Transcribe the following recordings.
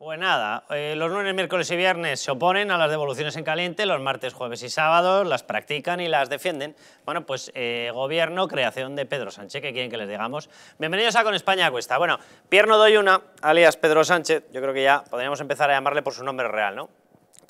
Pues nada, eh, los lunes, miércoles y viernes se oponen a las devoluciones en caliente, los martes, jueves y sábados las practican y las defienden. Bueno, pues eh, gobierno, creación de Pedro Sánchez, que quieren que les digamos. Bienvenidos a Con España Cuesta. Bueno, Pierno una, alias Pedro Sánchez, yo creo que ya podríamos empezar a llamarle por su nombre real, ¿no?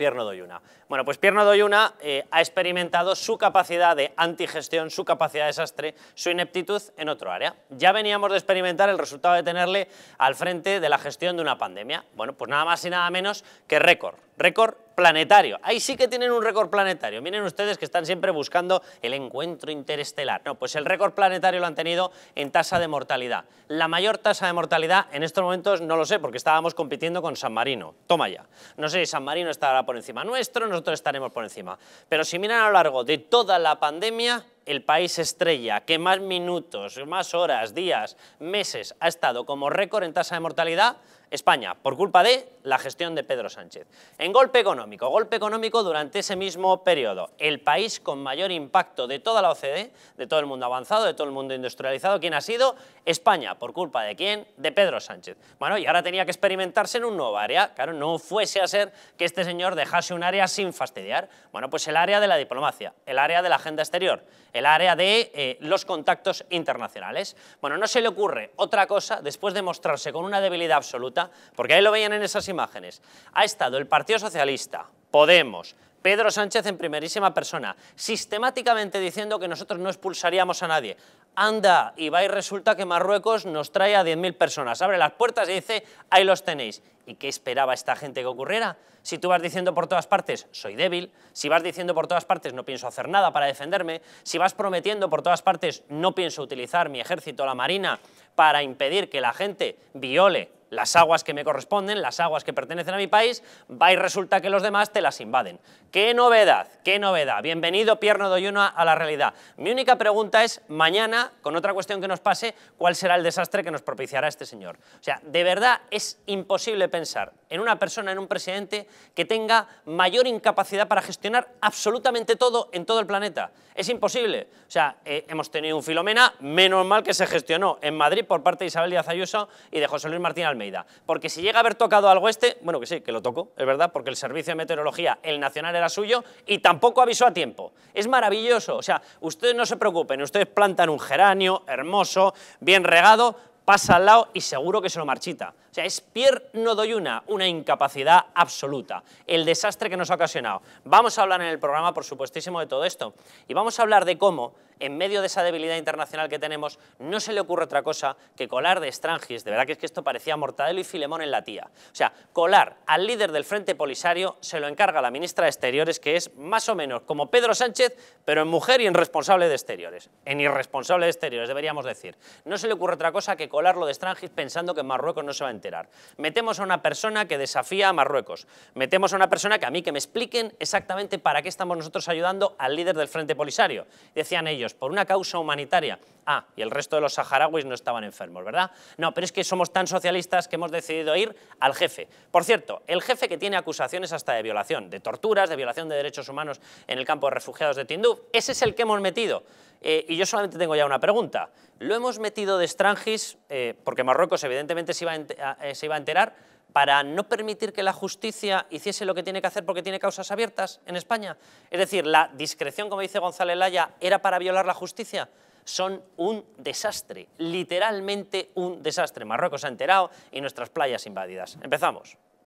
Pierno Doyuna. Bueno, pues Pierno Doyuna eh, ha experimentado su capacidad de antigestión, su capacidad de desastre, su ineptitud en otro área. Ya veníamos de experimentar el resultado de tenerle al frente de la gestión de una pandemia. Bueno, pues nada más y nada menos que récord. Récord planetario. Ahí sí que tienen un récord planetario. Miren ustedes que están siempre buscando el encuentro interestelar. No, pues el récord planetario lo han tenido en tasa de mortalidad. La mayor tasa de mortalidad en estos momentos no lo sé porque estábamos compitiendo con San Marino. Toma ya. No sé si San Marino estará por encima nuestro, nosotros estaremos por encima. Pero si miran a lo largo de toda la pandemia, el país estrella que más minutos, más horas, días, meses ha estado como récord en tasa de mortalidad España, por culpa de la gestión de Pedro Sánchez. En golpe económico, golpe económico durante ese mismo periodo, el país con mayor impacto de toda la OCDE, de todo el mundo avanzado, de todo el mundo industrializado, ¿quién ha sido? España, por culpa de quién? De Pedro Sánchez. Bueno, y ahora tenía que experimentarse en un nuevo área, claro, no fuese a ser que este señor dejase un área sin fastidiar. Bueno, pues el área de la diplomacia, el área de la agenda exterior, el área de eh, los contactos internacionales. Bueno, no se le ocurre otra cosa después de mostrarse con una debilidad absoluta porque ahí lo veían en esas imágenes, ha estado el Partido Socialista, Podemos, Pedro Sánchez en primerísima persona, sistemáticamente diciendo que nosotros no expulsaríamos a nadie. Anda, y va y resulta que Marruecos nos trae a 10.000 personas, abre las puertas y dice, ahí los tenéis. ¿Y qué esperaba esta gente que ocurriera? Si tú vas diciendo por todas partes, soy débil, si vas diciendo por todas partes, no pienso hacer nada para defenderme, si vas prometiendo por todas partes, no pienso utilizar mi ejército, o la marina, para impedir que la gente viole las aguas que me corresponden, las aguas que pertenecen a mi país, va y resulta que los demás te las invaden. ¡Qué novedad! ¡Qué novedad! Bienvenido, Pierno Doyuna, a la realidad. Mi única pregunta es, mañana, con otra cuestión que nos pase, ¿cuál será el desastre que nos propiciará este señor? O sea, de verdad es imposible pensar en una persona, en un presidente, que tenga mayor incapacidad para gestionar absolutamente todo en todo el planeta. Es imposible. O sea, eh, hemos tenido un Filomena, menos mal que se gestionó en Madrid por parte de Isabel Díaz Ayuso y de José Luis Martín Almeida porque si llega a haber tocado algo este, bueno, que sí, que lo tocó, es verdad, porque el servicio de meteorología, el nacional era suyo y tampoco avisó a tiempo. Es maravilloso, o sea, ustedes no se preocupen, ustedes plantan un geranio hermoso, bien regado, pasa al lado y seguro que se lo marchita es Pierre Nodoyuna, una incapacidad absoluta, el desastre que nos ha ocasionado. Vamos a hablar en el programa, por supuestísimo, de todo esto. Y vamos a hablar de cómo, en medio de esa debilidad internacional que tenemos, no se le ocurre otra cosa que colar de Estrangis. De verdad que es que esto parecía Mortadelo y Filemón en la tía. O sea, colar al líder del Frente Polisario se lo encarga la ministra de Exteriores, que es más o menos como Pedro Sánchez, pero en mujer y en responsable de Exteriores. En irresponsable de Exteriores, deberíamos decir. No se le ocurre otra cosa que lo de Estrangis pensando que Marruecos no se va a enterar. Metemos a una persona que desafía a Marruecos. Metemos a una persona que a mí que me expliquen exactamente para qué estamos nosotros ayudando al líder del Frente Polisario. Decían ellos, por una causa humanitaria. Ah, y el resto de los saharauis no estaban enfermos, ¿verdad? No, pero es que somos tan socialistas que hemos decidido ir al jefe. Por cierto, el jefe que tiene acusaciones hasta de violación, de torturas, de violación de derechos humanos en el campo de refugiados de Tindú, ese es el que hemos metido. Eh, y yo solamente tengo ya una pregunta. Lo hemos metido de estrangis, eh, porque Marruecos evidentemente se iba, a eh, se iba a enterar, para no permitir que la justicia hiciese lo que tiene que hacer porque tiene causas abiertas en España. Es decir, la discreción, como dice González Laya, era para violar la justicia son un desastre, literalmente un desastre. Marruecos se ha enterado y nuestras playas invadidas. Empezamos.